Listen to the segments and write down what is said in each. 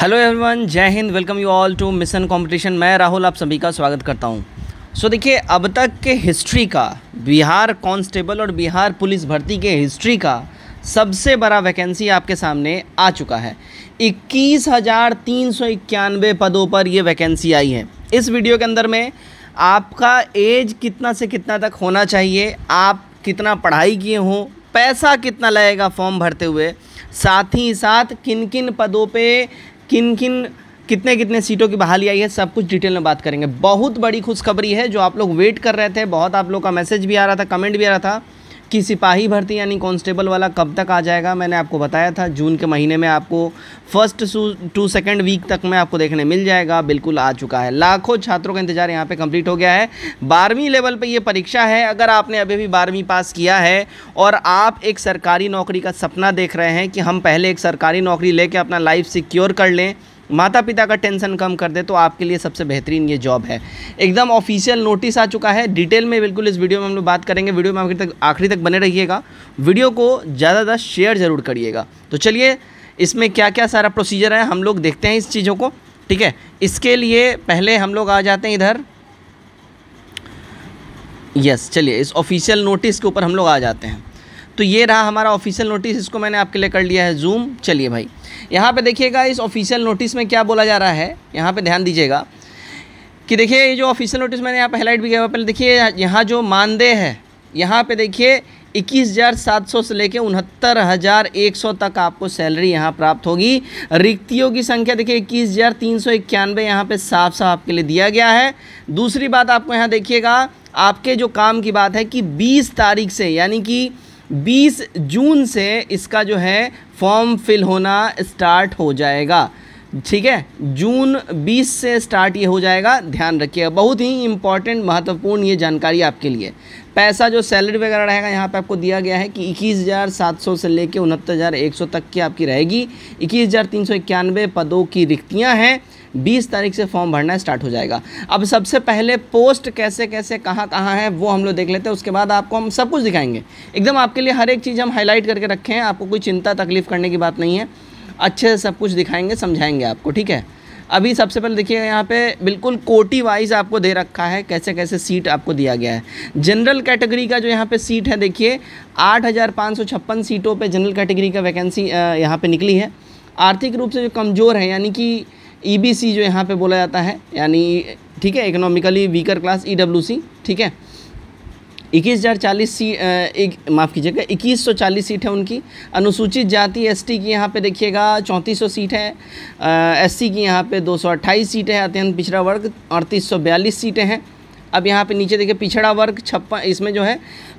hello everyone जय हिंद welcome you all to mission competition मैं राहुल आप सभी का स्वागत करता हूं सो so, देखिए अब तक के हिस्ट्री का बिहार कांस्टेबल और बिहार पुलिस भर्ती के हिस्ट्री का सबसे बड़ा वैकेंसी आपके सामने आ चुका है इक्कीस हज़ार तीन सौ इक्यानवे पदों पर यह वैकेंसी आई है इस वीडियो के अंदर में आपका एज कितना से कितना तक होना चाहिए आप कितना पढ़ाई किए हों पैसा कितना लगेगा फॉर्म भरते हुए साथ ही साथ किन किन पदों पे किन किन कितने कितने सीटों की बहाली आई है सब कुछ डिटेल में बात करेंगे बहुत बड़ी खुशखबरी है जो आप लोग वेट कर रहे थे बहुत आप लोग का मैसेज भी आ रहा था कमेंट भी आ रहा था कि सिपाही भर्ती यानी कांस्टेबल वाला कब तक आ जाएगा मैंने आपको बताया था जून के महीने में आपको फर्स्ट टू सेकेंड वीक तक में आपको देखने मिल जाएगा बिल्कुल आ चुका है लाखों छात्रों का इंतजार यहाँ पर कम्प्लीट हो गया है बारहवीं लेवल पर यह परीक्षा है अगर आपने अभी भी बारहवीं पास किया है और आप एक सरकारी नौकरी का सपना देख रहे हैं कि हम पहले एक सरकारी नौकरी ले अपना लाइफ सिक्योर कर लें माता पिता का टेंशन कम कर दे तो आपके लिए सबसे बेहतरीन ये जॉब है एकदम ऑफिशियल नोटिस आ चुका है डिटेल में बिल्कुल इस वीडियो में हम लोग बात करेंगे वीडियो में आखिर तक आखिरी तक बने रहिएगा वीडियो को ज़्यादा शेयर ज़रूर करिएगा तो चलिए इसमें क्या क्या सारा प्रोसीजर है हम लोग देखते हैं इस चीज़ों को ठीक है इसके लिए पहले हम लोग आ जाते हैं इधर यस चलिए इस ऑफिशियल नोटिस के ऊपर हम लोग आ जाते हैं तो ये रहा हमारा ऑफिशियल नोटिस इसको मैंने आपके लिए कर लिया है जूम चलिए भाई यहाँ पे देखिएगा इस ऑफिशियल नोटिस में क्या बोला जा रहा है यहाँ पे ध्यान दीजिएगा कि देखिए ये जो ऑफिशियल नोटिस मैंने यहाँ पे हाईलाइट भी किया हुआ पहले देखिए यहाँ जो मानदेय है यहाँ पे देखिए इक्कीस हज़ार सात सौ से लेकर उनहत्तर हज़ार एक सौ तक आपको सैलरी यहाँ प्राप्त होगी रिक्तियों की संख्या देखिए इक्कीस हज़ार तीन सौ इक्यानवे यहाँ पर साफ साफ आपके लिए दिया गया है दूसरी बात आपको यहाँ देखिएगा आपके जो काम की बात है कि बीस तारीख से यानी कि 20 जून से इसका जो है फॉर्म फिल होना स्टार्ट हो जाएगा ठीक है जून 20 से स्टार्ट ये हो जाएगा ध्यान रखिएगा बहुत ही इंपॉर्टेंट महत्वपूर्ण ये जानकारी आपके लिए पैसा जो सैलरी वगैरह रहेगा यहाँ पे आपको दिया गया है कि इक्कीस हज़ार सात सौ से लेकर उनहत्तर हज़ार एक सौ तक की आपकी रहेगी इक्कीस हज़ार तीन सौ इक्यानवे पदों की रिक्तियाँ हैं बीस तारीख से फॉर्म भरना स्टार्ट हो जाएगा अब सबसे पहले पोस्ट कैसे कैसे कहाँ कहाँ है वो हम लोग देख लेते हैं उसके बाद आपको हम सब कुछ दिखाएंगे एकदम आपके लिए हर एक चीज़ हम हाईलाइट करके रखे हैं आपको कोई चिंता तकलीफ करने की बात नहीं है अच्छे से सब कुछ दिखाएंगे समझाएंगे आपको ठीक है अभी सबसे पहले देखिए यहाँ पे बिल्कुल कोटी वाइज आपको दे रखा है कैसे कैसे सीट आपको दिया गया है जनरल कैटेगरी का जो यहाँ पे सीट है देखिए आठ हज़ार पाँच सौ छप्पन सीटों पे जनरल कैटेगरी का वैकेंसी यहाँ पे निकली है आर्थिक रूप से जो कमज़ोर है यानी कि ईबीसी e जो यहाँ पे बोला जाता है यानी ठीक है इकोनॉमिकली वीकर क्लास ईडब्ल्यूसी ठीक है इक्कीस हज़ार चालीस सी एक माफ़ कीजिएगा इक्कीस सौ चालीस सीट है उनकी अनुसूचित जाति एसटी की यहाँ पे देखिएगा चौंतीस सौ सीट है एससी की यहाँ पे दो सौ अट्ठाईस सीटें हैं अत्यंत पिछड़ा वर्ग अड़तीस सौ बयालीस सीटें हैं अब यहाँ पे नीचे देखिए पिछड़ा वर्ग छप्पन इसमें जो है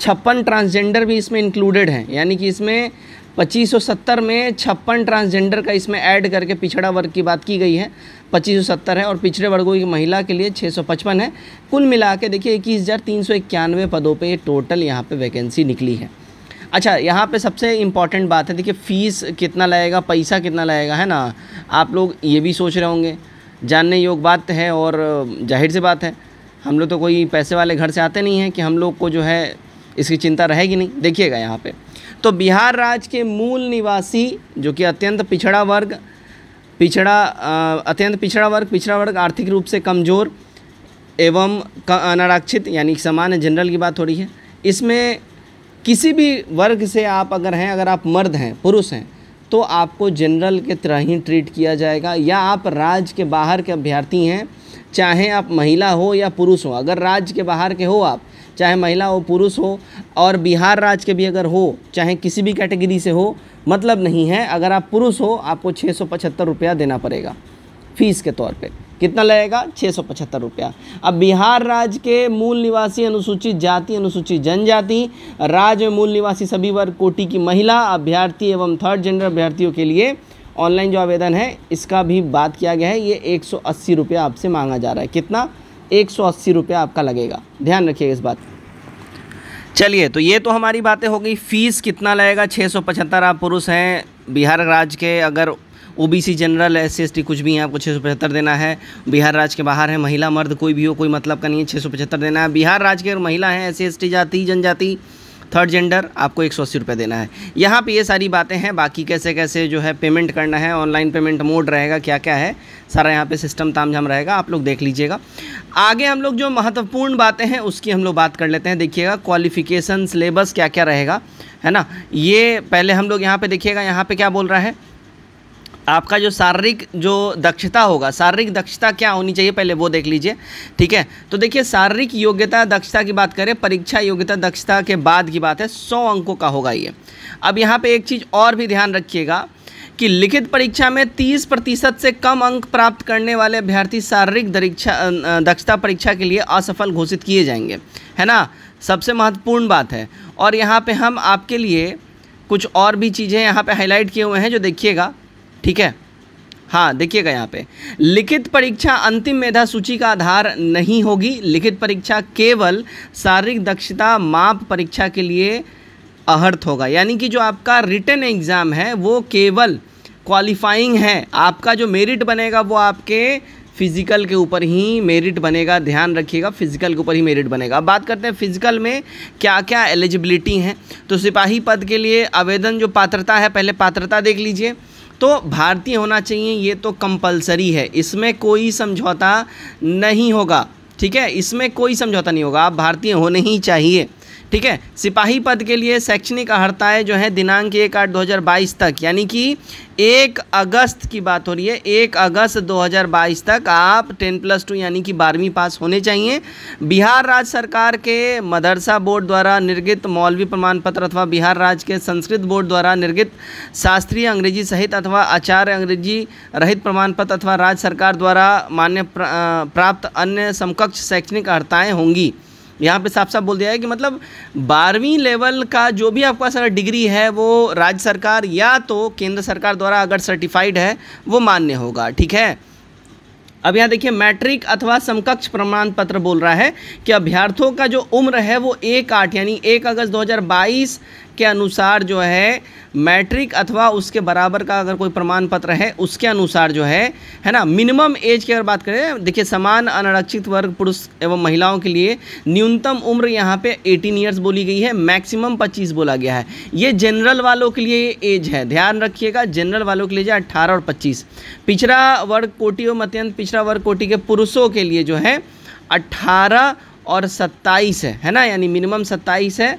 छप्पन ट्रांसजेंडर भी इसमें इंक्लूडेड हैं यानी कि इसमें 2570 में छप्पन ट्रांसजेंडर का इसमें ऐड करके पिछड़ा वर्ग की बात की गई है 2570 है और पिछड़े वर्गों की महिला के लिए 655 है कुल मिला के देखिए इक्कीस पदों पे टोटल यहाँ पे वैकेंसी निकली है अच्छा यहाँ पे सबसे इम्पॉर्टेंट बात है देखिए फ़ीस कितना लगेगा पैसा कितना लगेगा है ना आप लोग ये भी सोच रहे होंगे जानने योग्य बात है और जाहिर सी बात है हम लोग तो कोई पैसे वाले घर से आते नहीं हैं कि हम लोग को जो है इसकी चिंता रहेगी नहीं देखिएगा यहाँ पे तो बिहार राज्य के मूल निवासी जो कि अत्यंत पिछड़ा वर्ग पिछड़ा अत्यंत पिछड़ा वर्ग पिछड़ा वर्ग आर्थिक रूप से कमज़ोर एवं अनारक्षित यानी सामान्य जनरल की बात हो रही है इसमें किसी भी वर्ग से आप अगर हैं अगर आप मर्द हैं पुरुष हैं तो आपको जनरल के तरह ही ट्रीट किया जाएगा या आप राज्य के बाहर के अभ्यर्थी हैं चाहे आप महिला हो या पुरुष हो अगर राज्य के बाहर के हो आप चाहे महिला हो पुरुष हो और बिहार राज्य के भी अगर हो चाहे किसी भी कैटेगरी से हो मतलब नहीं है अगर आप पुरुष हो आपको छः सौ पचहत्तर रुपया देना पड़ेगा फ़ीस के तौर पर कितना लगेगा छः सौ पचहत्तर रुपया अब बिहार राज्य के मूल निवासी अनुसूचित जाति अनुसूचित जनजाति राज्य में मूल निवासी सभी वर्ग कोटि की महिला अभ्यर्थी एवं थर्ड जेंडर अभ्यर्थियों के लिए ऑनलाइन जो आवेदन है इसका भी बात किया गया है ये एक सौ अस्सी रुपया आपसे मांगा जा रहा है कितना एक सौ अस्सी रुपया आपका लगेगा ध्यान रखिएगा इस बात चलिए तो ये तो हमारी बातें हो गई फ़ीस कितना लगेगा छः सौ पचहत्तर आप पुरुष हैं बिहार राज्य के अगर ओबीसी जनरल एस सी कुछ भी हैं आपको छः सौ पचहत्तर देना है बिहार राज्य के बाहर है महिला मर्द कोई भी हो कोई मतलब का नहीं है छः सौ पचहत्तर देना है बिहार राज्य के अगर महिला हैं एस सी जाति जनजाति थर्ड जेंडर आपको एक सौ अस्सी रुपये देना है यहाँ पे ये सारी बातें हैं बाकी कैसे कैसे जो है पेमेंट करना है ऑनलाइन पेमेंट मोड रहेगा क्या क्या है सारा यहाँ पे सिस्टम ताम झाम रहेगा आप लोग देख लीजिएगा आगे हम लोग जो महत्वपूर्ण बातें हैं उसकी हम लोग बात कर लेते हैं देखिएगा क्वालिफिकेशन सिलेबस क्या क्या रहेगा है ना ये पहले हम लोग यहाँ पर देखिएगा यहाँ पर क्या बोल रहा है आपका जो शारीरिक जो दक्षता होगा शारीरिक दक्षता क्या होनी चाहिए पहले वो देख लीजिए ठीक है तो देखिए शारीरिक योग्यता दक्षता की बात करें परीक्षा योग्यता दक्षता के बाद की बात है सौ अंकों का होगा ये अब यहाँ पे एक चीज़ और भी ध्यान रखिएगा कि लिखित परीक्षा में तीस प्रतिशत से कम अंक प्राप्त करने वाले अभ्यर्थी शारीरिक दरीक्षा अं, अं, दक्षता परीक्षा के लिए असफल घोषित किए जाएंगे है ना सबसे महत्वपूर्ण बात है और यहाँ पर हम आपके लिए कुछ और भी चीज़ें यहाँ पे हाईलाइट किए हुए हैं जो देखिएगा ठीक है हाँ देखिएगा यहाँ पे लिखित परीक्षा अंतिम मेधा सूची का आधार नहीं होगी लिखित परीक्षा केवल शारीरिक दक्षता माप परीक्षा के लिए अहर्थ होगा यानी कि जो आपका रिटर्न एग्ज़ाम है वो केवल क्वालिफाइंग है आपका जो मेरिट बनेगा वो आपके फिज़िकल के ऊपर ही मेरिट बनेगा ध्यान रखिएगा फिज़िकल के ऊपर ही मेरिट बनेगा अब बात करते हैं फिज़िकल में क्या क्या एलिजिबिलिटी हैं तो सिपाही पद के लिए आवेदन जो पात्रता है पहले पात्रता देख लीजिए तो भारतीय होना चाहिए ये तो कंपलसरी है इसमें कोई समझौता नहीं होगा ठीक है इसमें कोई समझौता नहीं होगा आप भारतीय होने ही चाहिए ठीक है सिपाही पद के लिए शैक्षणिक अहर्ताएँ जो है दिनांक एक आठ दो हज़ार बाईस तक यानी कि एक अगस्त की बात हो रही है एक अगस्त 2022 तक आप 10 प्लस टू यानी कि बारहवीं पास होने चाहिए बिहार राज्य सरकार के मदरसा बोर्ड द्वारा निर्गित मौलवी प्रमाण पत्र अथवा बिहार राज्य के संस्कृत बोर्ड द्वारा निर्गित शास्त्रीय अंग्रेजी सहित अथवा आचार्य अंग्रेजी रहित प्रमाण पत्र अथवा राज्य सरकार द्वारा मान्य प्राप्त अन्य समकक्ष शैक्षणिक अर्ताएँ होंगी यहाँ पे साफ साफ बोल दिया है कि मतलब बारहवीं लेवल का जो भी आपका सर डिग्री है वो राज्य सरकार या तो केंद्र सरकार द्वारा अगर सर्टिफाइड है वो मान्य होगा ठीक है अब यहाँ देखिए मैट्रिक अथवा समकक्ष प्रमाण पत्र बोल रहा है कि अभ्यर्थों का जो उम्र है वो एक आठ यानी एक अगस्त के अनुसार जो है मैट्रिक अथवा उसके बराबर का अगर कोई प्रमाण पत्र है उसके अनुसार जो है है ना मिनिमम एज की अगर बात करें देखिए समान अनारक्षित वर्ग पुरुष एवं महिलाओं के लिए न्यूनतम उम्र यहाँ पे 18 ईयर्स बोली गई है मैक्सिमम 25 बोला गया है ये जनरल वालों के लिए एज है ध्यान रखिएगा जनरल वालों के लिए जो अट्ठारह और पच्चीस पिछड़ा वर्ग कोटि एवं अत्यंत पिछड़ा वर्ग कोटि के पुरुषों के लिए जो है अट्ठारह और सत्ताईस है है ना यानी मिनिमम सत्ताईस है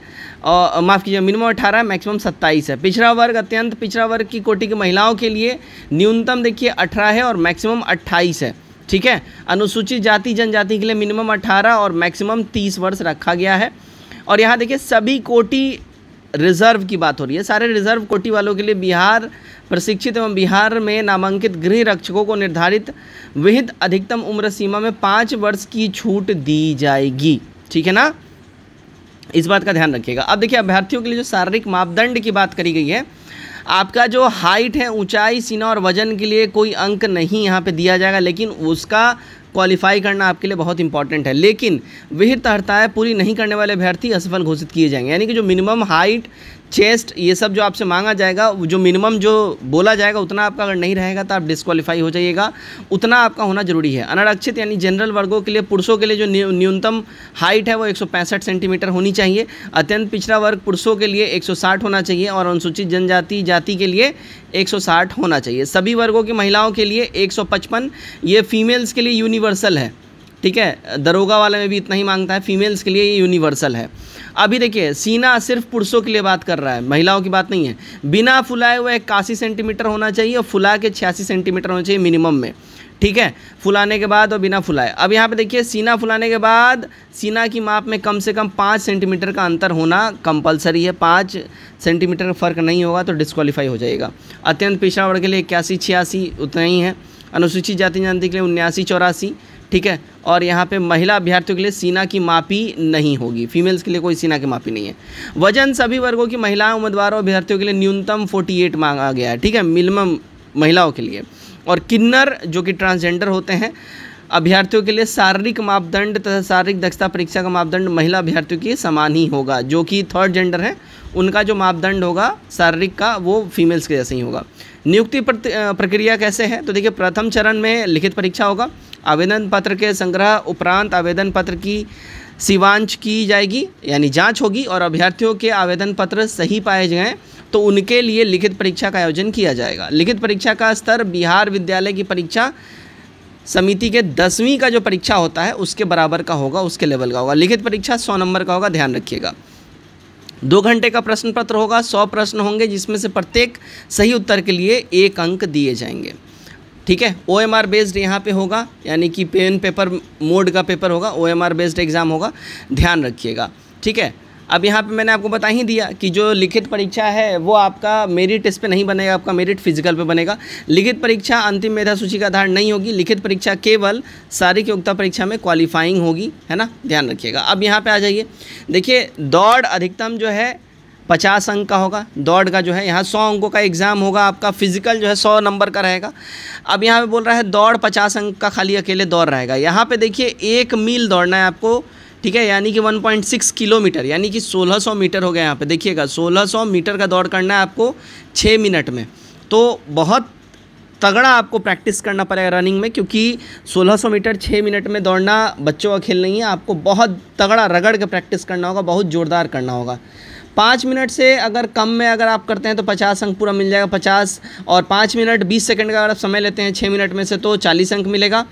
और माफ़ कीजिए मिनिमम अठारह मैक्सिमम सत्ताईस है पिछड़ा वर्ग अत्यंत पिछड़ा वर्ग की कोटि की महिलाओं के लिए न्यूनतम देखिए अठारह है और मैक्सिमम अट्ठाईस है ठीक है अनुसूचित जाति जनजाति के लिए मिनिमम अठारह और मैक्सिमम तीस वर्ष रखा गया है और यहाँ देखिए सभी कोटि रिजर्व की बात हो रही है सारे रिजर्व कोटि वालों के लिए बिहार प्रशिक्षित एवं बिहार में नामांकित गृह रक्षकों को निर्धारित विहित अधिकतम उम्र सीमा में पाँच वर्ष की छूट दी जाएगी ठीक है ना इस बात का ध्यान रखिएगा अब देखिए अभ्यर्थियों के लिए जो शारीरिक मापदंड की बात करी गई है आपका जो हाइट है ऊंचाई सीना और वजन के लिए कोई अंक नहीं यहाँ पे दिया जाएगा लेकिन उसका क्वालिफाई करना आपके लिए बहुत इंपॉर्टेंट है लेकिन विहित हड़ताएँ पूरी नहीं करने वाले अभ्यर्थी असफल घोषित किए जाएंगे यानी कि जो मिनिमम हाइट चेस्ट ये सब जो आपसे मांगा जाएगा जो मिनिमम जो बोला जाएगा उतना आपका अगर नहीं रहेगा तो आप डिस्कालीफाई हो जाइएगा उतना आपका होना जरूरी है अनारक्षित यानी जनरल वर्गों के लिए पुरुषों के लिए जो न्यूनतम हाइट है वो एक सेंटीमीटर होनी चाहिए अत्यंत पिछड़ा वर्ग पुरुषों के लिए 160 होना चाहिए और अनुसूचित जनजाति जाति के लिए 160 होना चाहिए सभी वर्गों की महिलाओं के लिए 155 ये फीमेल्स के लिए यूनिवर्सल है ठीक है दरोगा वाले में भी इतना ही मांगता है फीमेल्स के लिए ये यूनिवर्सल है अभी देखिए सीना सिर्फ पुरुषों के लिए बात कर रहा है महिलाओं की बात नहीं है बिना फुलाए हुए इक्यासी सेंटीमीटर होना चाहिए और फुला के छियासी सेंटीमीटर होना चाहिए मिनिमम में ठीक है फुलाने के बाद और बिना फुलाए अब यहाँ पे देखिए सीना फुलाने के बाद सीना की माप में कम से कम पाँच सेंटीमीटर का अंतर होना कंपलसरी है पाँच सेंटीमीटर का फ़र्क नहीं होगा तो डिस्कवालीफाई हो जाएगा अत्यंत पिछड़ा वर्ग के लिए इक्यासी छियासी उतना ही है अनुसूचित जाति जनजाति के लिए उन्यासी चौरासी ठीक है और यहाँ पे महिला अभ्यर्थियों के लिए सीना की मापी नहीं होगी फीमेल्स के लिए कोई सीना की मापी नहीं है वजन सभी वर्गों की महिलाएं उम्मीदवारों अभ्यर्थियों के लिए न्यूनतम 48 मांगा गया है ठीक है मिनिमम महिलाओं के लिए और किन्नर जो कि ट्रांसजेंडर होते हैं अभ्यर्थियों के लिए शारीरिक मापदंड तथा शारीरिक दक्षता परीक्षा का मापदंड महिला अभ्यर्थियों के समान ही होगा जो कि थर्ड जेंडर है उनका जो मापदंड होगा शारीरिक का वो फीमेल्स के जैसे ही होगा नियुक्ति प्रक्रिया कैसे है तो देखिए प्रथम चरण में लिखित परीक्षा होगा आवेदन पत्र के संग्रह उपरांत आवेदन पत्र की सिवांच की जाएगी यानी जांच होगी और अभ्यर्थियों के आवेदन पत्र सही पाए जाएँ तो उनके लिए लिखित परीक्षा का आयोजन किया जाएगा लिखित परीक्षा का स्तर बिहार विद्यालय की परीक्षा समिति के दसवीं का जो परीक्षा होता है उसके बराबर का होगा उसके लेवल का होगा लिखित परीक्षा सौ नंबर का होगा ध्यान रखिएगा दो घंटे का प्रश्न पत्र होगा सौ प्रश्न होंगे जिसमें से प्रत्येक सही उत्तर के लिए एक अंक दिए जाएंगे ठीक है ओ एम आर बेस्ड यहाँ पे होगा यानी कि पेन पेपर मोड का पेपर होगा O M R based exam होगा ध्यान रखिएगा ठीक है अब यहाँ पे मैंने आपको बता ही दिया कि जो लिखित परीक्षा है वो आपका मेरिट इस पर नहीं बनेगा आपका मेरिट फिजिकल पे बनेगा लिखित परीक्षा अंतिम मेधा सूची का आधार नहीं होगी लिखित परीक्षा केवल शारीरिक योग्यता परीक्षा में क्वालिफाइंग होगी है ना ध्यान रखिएगा अब यहाँ पे आ जाइए देखिए दौड़ अधिकतम जो है पचास अंक का होगा दौड़ का जो है यहाँ सौ अंकों का एग्ज़ाम होगा आपका फिजिकल जो है सौ नंबर का रहेगा अब यहाँ पे बोल रहा है दौड़ पचास अंक का खाली अकेले दौड़ रहेगा यहाँ पे देखिए एक मील दौड़ना है आपको ठीक है यानी कि 1.6 किलोमीटर यानी कि 1600 मीटर हो गया यहाँ पे देखिएगा 1600 मीटर का दौड़ करना है आपको छः मिनट में तो बहुत तगड़ा आपको प्रैक्टिस करना पड़ेगा रनिंग में क्योंकि 1600 मीटर 6 मिनट में दौड़ना बच्चों का खेल नहीं है आपको बहुत तगड़ा रगड़ के प्रैक्टिस करना होगा बहुत ज़ोरदार करना होगा पाँच मिनट से अगर कम में अगर आप करते हैं तो पचास अंक पूरा मिल जाएगा पचास और पाँच मिनट बीस सेकेंड का अगर आप समय लेते हैं छः मिनट में से तो चालीस अंक मिलेगा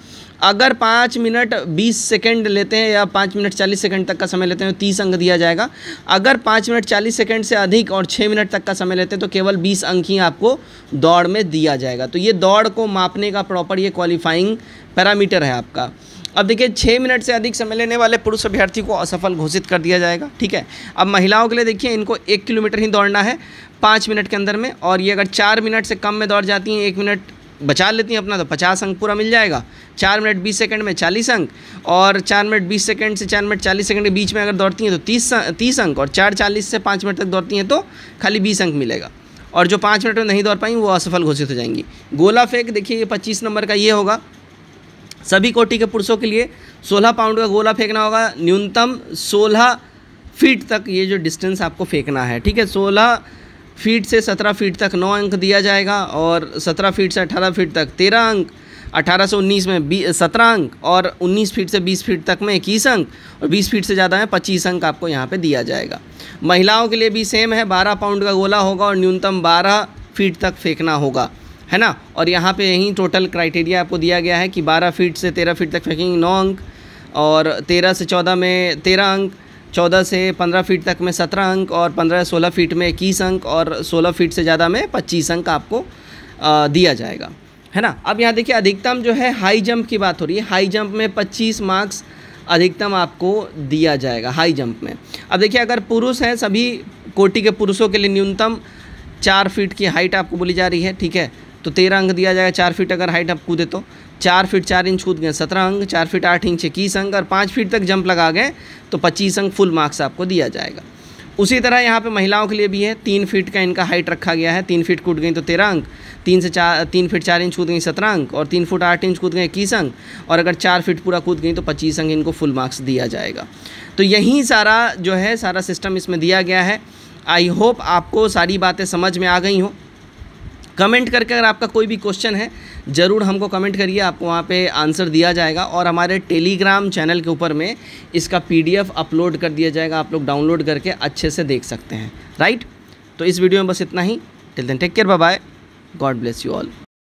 अगर पाँच मिनट बीस सेकेंड लेते हैं या पाँच मिनट चालीस सेकेंड तक का समय लेते हैं तो तीस अंक दिया जाएगा अगर पाँच मिनट चालीस सेकेंड से अधिक और छः मिनट तक का समय लेते हैं तो केवल बीस अंक ही आपको दौड़ में दिया जाएगा तो ये दौड़ को मापने का प्रॉपर ये क्वालिफाइंग पैरामीटर है आपका अब देखिए छः मिनट से अधिक समय लेने वाले पुरुष अभ्यर्थी को असफल घोषित कर दिया जाएगा ठीक है अब महिलाओं के लिए देखिए इनको एक किलोमीटर ही दौड़ना है पाँच मिनट के अंदर में और ये अगर चार मिनट से कम में दौड़ जाती हैं एक मिनट बचा लेती हैं अपना तो पचास अंक पूरा मिल जाएगा चार मिनट बीस सेकंड में चालीस अंक और चार मिनट बीस सेकंड से चार मिनट चालीस सेकंड के बीच में अगर दौड़ती हैं तो तीस अं, तीस अंक और चार चालीस से पाँच मिनट तक दौड़ती हैं तो खाली बीस अंक मिलेगा और जो पाँच मिनट में नहीं दौड़ पाएंगी वो असफल घोषित हो जाएंगी गोला फेंक देखिए ये पच्चीस नंबर का ये होगा सभी कोटि के पुरुषों के लिए 16 पाउंड का गोला फेंकना होगा न्यूनतम 16 फीट तक ये जो डिस्टेंस आपको फेंकना है ठीक है 16 फीट से 17 फीट तक 9 अंक दिया जाएगा और 17 फीट से 18 फीट तक 13 अंक 18 से 19 में सत्रह अंक और 19 फीट से 20 फीट तक में इक्कीस अंक और 20 फीट से ज़्यादा में 25 अंक आपको यहाँ पे दिया जाएगा महिलाओं के लिए भी सेम है 12 पाउंड का गोला होगा और न्यूनतम 12 फीट तक फेंकना होगा है ना और यहाँ पे यहीं टोटल क्राइटेरिया आपको दिया गया है कि 12 फीट से 13 फीट तक फेंकेंगे नौ अंक और 13 से 14 में 13 अंक 14 से 15 फीट तक में 17 अंक और 15 से 16 फीट में इक्कीस अंक और 16 फीट से ज़्यादा में 25 अंक आपको आ, दिया जाएगा है ना अब यहाँ देखिए अधिकतम जो है हाई जंप की बात हो रही है हाई जंप में पच्चीस मार्क्स अधिकतम आपको दिया जाएगा हाई जंप में अब देखिए अगर पुरुष हैं सभी कोटि के पुरुषों के लिए न्यूनतम चार फीट की हाइट आपको बोली जा रही है ठीक है तो तेरह अंक दिया जाएगा चार फीट अगर हाइट आप कूदे तो चार फीट चार इंच कूद गए सत्रह अंक चार फीट आठ इंच इक्कीस अंक और पाँच फीट तक जंप लगा गए तो पच्चीस अंक फुल मार्क्स आपको दिया जाएगा उसी तरह यहाँ पे महिलाओं के लिए भी है तीन फीट का इनका हाइट रखा गया है तीन फीट कूद गई तो तेरह अंक तीन से चार तीन फीट चार इंच कूद गई सत्रह अंक और तीन फुट आठ इंच कूद गए इक्कीस अंक और अगर चार फीट पूरा कूद गई तो पच्चीस अंक इनको फुल मार्क्स दिया जाएगा तो यही सारा जो है सारा सिस्टम इसमें दिया गया है आई होप आपको सारी बातें समझ में आ गई हों कमेंट करके अगर आपका कोई भी क्वेश्चन है ज़रूर हमको कमेंट करिए आपको वहाँ पे आंसर दिया जाएगा और हमारे टेलीग्राम चैनल के ऊपर में इसका पीडीएफ अपलोड कर दिया जाएगा आप लोग डाउनलोड करके अच्छे से देख सकते हैं राइट तो इस वीडियो में बस इतना ही till then take care bye God bless you all